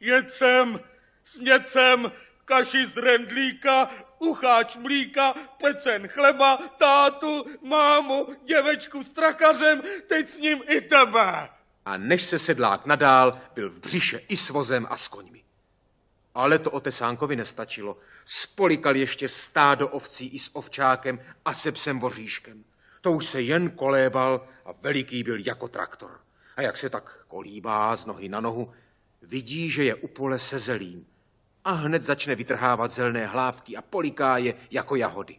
Jedcem, sněcem, kaši z rendlíka, ucháč mlíka, pecen chleba, tátu, mámu, děvečku s trakařem, teď s ním i tebe. A než se sedlák nadál, byl v břiše i s vozem a s koňmi. Ale to otesánkovi nestačilo. Spolikal ještě stádo ovcí i s ovčákem a se psem voříškem. To už se jen kolébal a veliký byl jako traktor. A jak se tak kolíbá z nohy na nohu, Vidí, že je u pole se zelím a hned začne vytrhávat zelné hlávky a poliká je jako jahody.